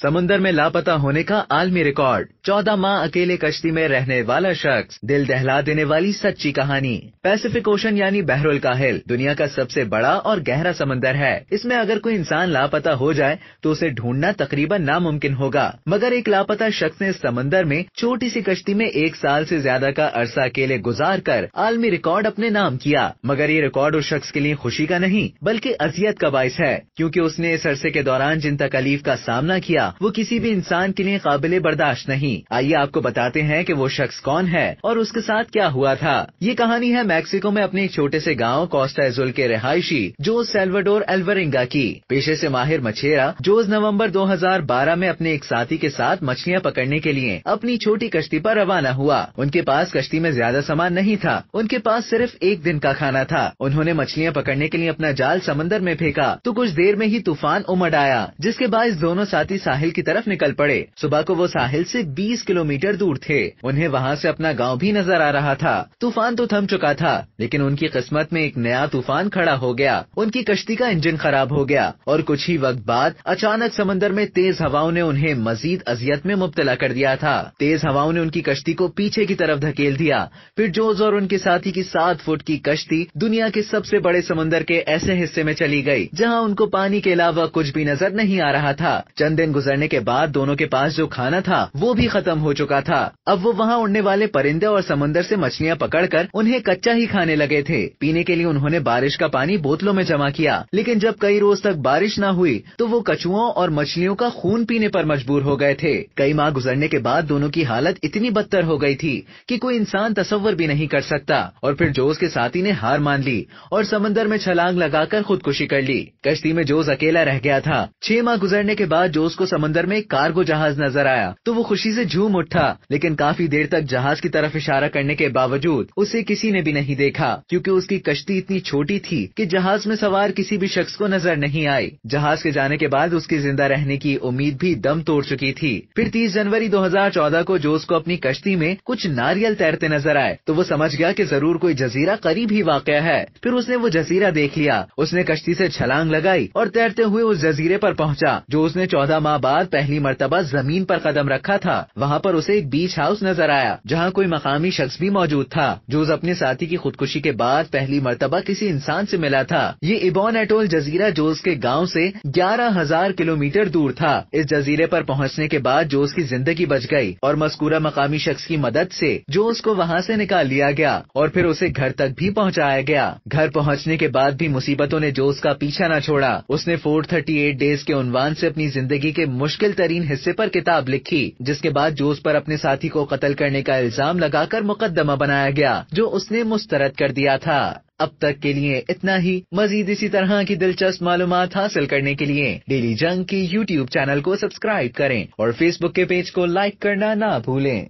समुंदर में लापता होने का आलमी रिकॉर्ड चौदह माह अकेले कश्ती में रहने वाला शख्स दिल दहला देने वाली सच्ची कहानी पैसिफिक ओशन यानी बहरुल काहिल दुनिया का सबसे बड़ा और गहरा समंदर है इसमें अगर कोई इंसान लापता हो जाए तो उसे ढूंढना तकरीबन नामुमकिन होगा मगर एक लापता शख्स ने समंदर में छोटी सी कश्ती में एक साल ऐसी ज्यादा का अरसा अकेले गुजार कर आलमी रिकॉर्ड अपने नाम किया मगर ये रिकॉर्ड उस शख्स के लिए खुशी का नहीं बल्कि अजियत का बायस है क्यूँकी उसने इस अरसे के दौरान जिन तकलीफ का सामना किया वो किसी भी इंसान के लिए काबिल बर्दाश्त नहीं कहानी आइए आपको बताते हैं कि वो शख्स कौन है और उसके साथ क्या हुआ था ये कहानी है मैक्सिको में अपने एक छोटे से गांव कोस्टा एजुल के रहायशी जो सेल्वाडोर एल्वरिंगा की पेशे से माहिर मछेरा जोज नवंबर 2012 में अपने एक साथी के साथ मछलियां पकड़ने के लिए अपनी छोटी कश्ती पर रवाना हुआ उनके पास कश्ती में ज्यादा सामान नहीं था उनके पास सिर्फ एक दिन का खाना था उन्होंने मछलियाँ पकड़ने के लिए अपना जाल समंदर में फेंका तो कुछ देर में ही तूफान उमड़ आया जिसके बाद दोनों साथी साहिल की तरफ निकल पड़े सुबह को वो साहिल से बीस किलोमीटर दूर थे उन्हें वहाँ से अपना गांव भी नजर आ रहा था तूफान तो थम चुका था लेकिन उनकी किस्मत में एक नया तूफान खड़ा हो गया उनकी कश्ती का इंजन खराब हो गया और कुछ ही वक्त बाद अचानक समंदर में तेज हवाओं ने उन्हें मजीद अजियत में मुबतला कर दिया था तेज हवाओं ने उनकी कश्ती को पीछे की तरफ धकेल दिया फिर जोज और उनके साथी की सात फुट की कश्ती दुनिया के सबसे बड़े समंदर के ऐसे हिस्से में चली गई जहाँ उनको पानी के अलावा कुछ भी नजर नहीं आ रहा था चंद दिन गुजरने के बाद दोनों के पास जो खाना था वो भी खत्म हो चुका था अब वो वहाँ उड़ने वाले परिंदे और समुन्दर ऐसी मछलियाँ पकड़ उन्हें कच्चा ही खाने लगे थे पीने के लिए उन्होंने बारिश का पानी बोतलों में जमा किया लेकिन जब कई रोज तक बारिश न हुई तो वो कछुओं और मछलियों का खून पीने आरोप मजबूर हो गए थे कई माह गुजरने के बाद दोनों की हालत इतनी बदतर हो गई थी कि कोई इंसान तस्वर भी नहीं कर सकता और फिर जोस के साथी ने हार मान ली और समंदर में छलांग लगाकर खुदकुशी कर ली कश्ती में जोस अकेला रह गया था छह माह गुजरने के बाद जोस को समंदर में एक कार्गो जहाज नजर आया तो वो खुशी से से झूम उठा लेकिन काफी देर तक जहाज की तरफ इशारा करने के बावजूद उसे किसी ने भी नहीं देखा क्योंकि उसकी कश्ती इतनी छोटी थी कि जहाज में सवार किसी भी शख्स को नजर नहीं आई जहाज के जाने के बाद उसकी जिंदा रहने की उम्मीद भी दम तोड़ चुकी थी फिर तीस जनवरी दो को जोस को अपनी कश्ती में कुछ नारियल तैरते नजर आए तो वो समझ गया की जरूर कोई जजीरा करीब ही वाक़ है फिर उसने वो जजीरा देख लिया उसने कश्ती ऐसी छलांग लगाई और तैरते हुए उस जजीरे आरोप पहुँचा जो उसने चौदह माह बाद पहली मरतबा जमीन पर कदम रखा था वहाँ पर उसे एक बीच हाउस नजर आया जहाँ कोई मकामी शख्स भी मौजूद था जो उस अपने साथी की खुदकुशी के बाद पहली मरतबा किसी इंसान से मिला था ये इबोन एटोल जजीरा जोस के गाँव से ग्यारह हजार किलोमीटर दूर था इस जजीरे पर पहुँचने के बाद जोस की जिंदगी बच गई और मस्कूरा मकामी शख्स की मदद से जोस को वहाँ से निकाल लिया गया और फिर उसे घर तक भी पहुँचाया गया घर पहुँचने के बाद भी मुसीबतों ने जोस का पीछा न छोड़ा उसने फोर थर्टी एट डेज के उनवान से अपनी जिंदगी के मुश्किल तरीन हिस्से पर किताब लिखी जिसके बाद बाद जोस पर अपने साथी को कत्ल करने का इल्जाम लगाकर मुकदमा बनाया गया जो उसने मुस्तरद कर दिया था अब तक के लिए इतना ही मजीद इसी तरह की दिलचस्प मालूम हासिल करने के लिए डेली जंग की यूट्यूब चैनल को सब्सक्राइब करें और फेसबुक के पेज को लाइक करना ना भूलें